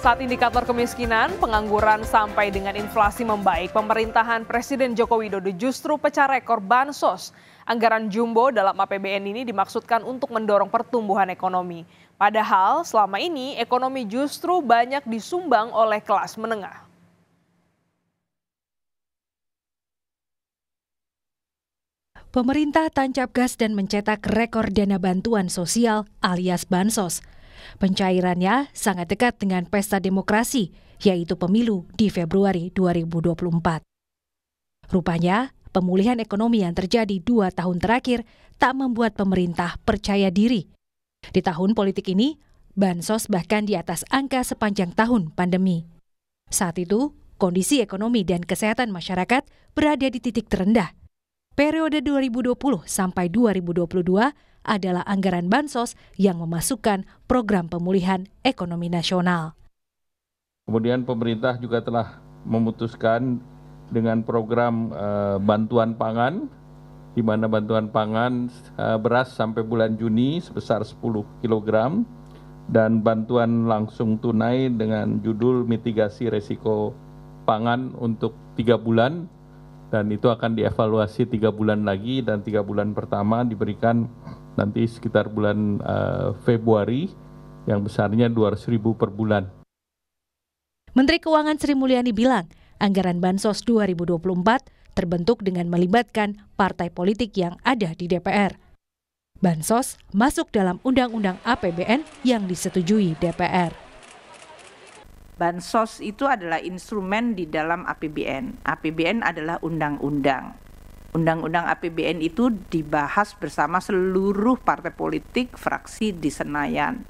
Saat indikator kemiskinan, pengangguran sampai dengan inflasi membaik, pemerintahan Presiden Joko Widodo justru pecah rekor bansos. Anggaran jumbo dalam APBN ini dimaksudkan untuk mendorong pertumbuhan ekonomi. Padahal selama ini ekonomi justru banyak disumbang oleh kelas menengah. Pemerintah tancap gas dan mencetak rekor dana bantuan sosial alias bansos – Pencairannya sangat dekat dengan pesta demokrasi, yaitu pemilu di Februari 2024. Rupanya, pemulihan ekonomi yang terjadi dua tahun terakhir tak membuat pemerintah percaya diri. Di tahun politik ini, bansos bahkan di atas angka sepanjang tahun pandemi. Saat itu, kondisi ekonomi dan kesehatan masyarakat berada di titik terendah. Periode 2020 sampai 2022 adalah anggaran bansos yang memasukkan program pemulihan ekonomi nasional. Kemudian pemerintah juga telah memutuskan dengan program e, bantuan pangan di mana bantuan pangan e, beras sampai bulan Juni sebesar 10 kg dan bantuan langsung tunai dengan judul mitigasi resiko pangan untuk tiga bulan dan itu akan dievaluasi tiga bulan lagi dan tiga bulan pertama diberikan nanti sekitar bulan uh, Februari yang besarnya 200 ribu per bulan. Menteri Keuangan Sri Mulyani bilang, anggaran Bansos 2024 terbentuk dengan melibatkan partai politik yang ada di DPR. Bansos masuk dalam Undang-Undang APBN yang disetujui DPR bansos itu adalah instrumen di dalam APBN. APBN adalah undang-undang. Undang-undang APBN itu dibahas bersama seluruh partai politik fraksi di Senayan.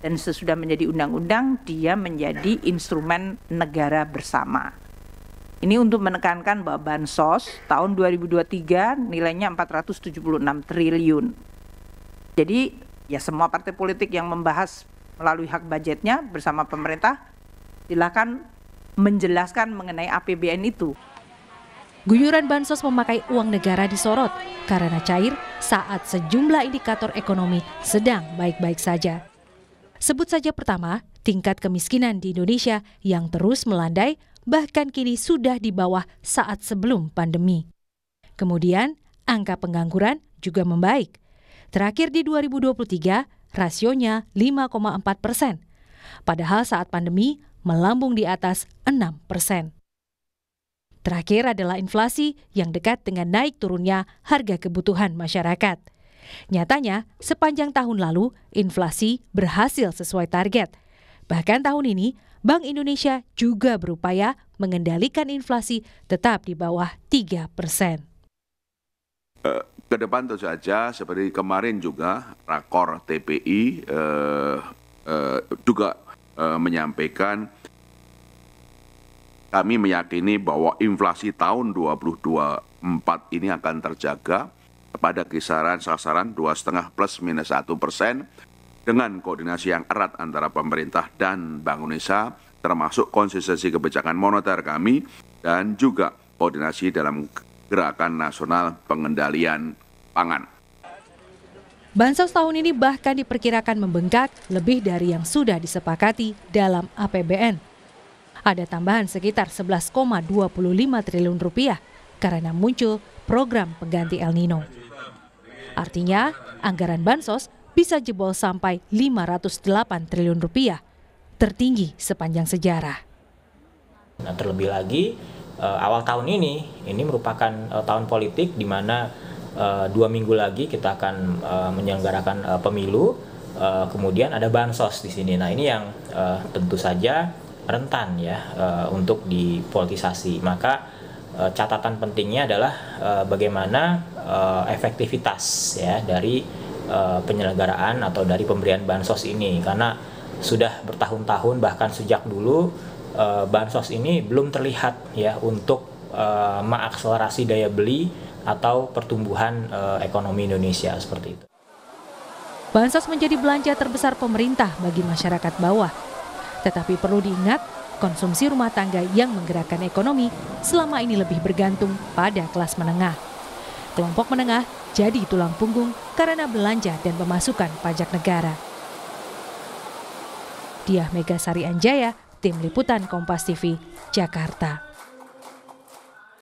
Dan sesudah menjadi undang-undang, dia menjadi instrumen negara bersama. Ini untuk menekankan bahwa bansos tahun 2023 nilainya 476 triliun. Jadi ya semua partai politik yang membahas melalui hak budgetnya bersama pemerintah silakan menjelaskan mengenai APBN itu. Guyuran bansos memakai uang negara disorot karena cair saat sejumlah indikator ekonomi sedang baik-baik saja. Sebut saja pertama, tingkat kemiskinan di Indonesia yang terus melandai bahkan kini sudah di bawah saat sebelum pandemi. Kemudian, angka pengangguran juga membaik. Terakhir di 2023, rasionya 5,4 persen. Padahal saat pandemi, melambung di atas 6 persen. Terakhir adalah inflasi yang dekat dengan naik turunnya harga kebutuhan masyarakat. Nyatanya, sepanjang tahun lalu, inflasi berhasil sesuai target. Bahkan tahun ini, Bank Indonesia juga berupaya mengendalikan inflasi tetap di bawah 3 persen. Eh, Kedepan tentu saja seperti kemarin juga rakor TPI eh, eh, juga e, menyampaikan kami meyakini bahwa inflasi tahun 2024 ini akan terjaga pada kisaran sasaran 2,5 plus minus 1 persen dengan koordinasi yang erat antara pemerintah dan Bank Indonesia termasuk konsistensi kebijakan moneter kami dan juga koordinasi dalam gerakan nasional pengendalian pangan. Bansos tahun ini bahkan diperkirakan membengkak lebih dari yang sudah disepakati dalam APBN. Ada tambahan sekitar 11,25 triliun rupiah karena muncul program pengganti El Nino. Artinya, anggaran Bansos bisa jebol sampai 508 triliun rupiah, tertinggi sepanjang sejarah. Nah, terlebih lagi, eh, awal tahun ini, ini merupakan eh, tahun politik di mana Eh, dua minggu lagi kita akan uh, menyelenggarakan uh, pemilu uh, kemudian ada bansos di sini nah ini yang uh, tentu saja rentan ya uh, untuk dipolitisasi maka uh, catatan pentingnya adalah uh, bagaimana uh, efektivitas ya dari uh, penyelenggaraan atau dari pemberian bansos ini karena sudah bertahun-tahun bahkan sejak dulu uh, bansos ini belum terlihat ya untuk uh, mengakselerasi daya beli atau pertumbuhan uh, ekonomi Indonesia seperti itu. Bansos menjadi belanja terbesar pemerintah bagi masyarakat bawah. Tetapi perlu diingat, konsumsi rumah tangga yang menggerakkan ekonomi selama ini lebih bergantung pada kelas menengah. Kelompok menengah jadi tulang punggung karena belanja dan pemasukan pajak negara. Diah Megasari Anjaya, Tim Liputan Kompas TV, Jakarta.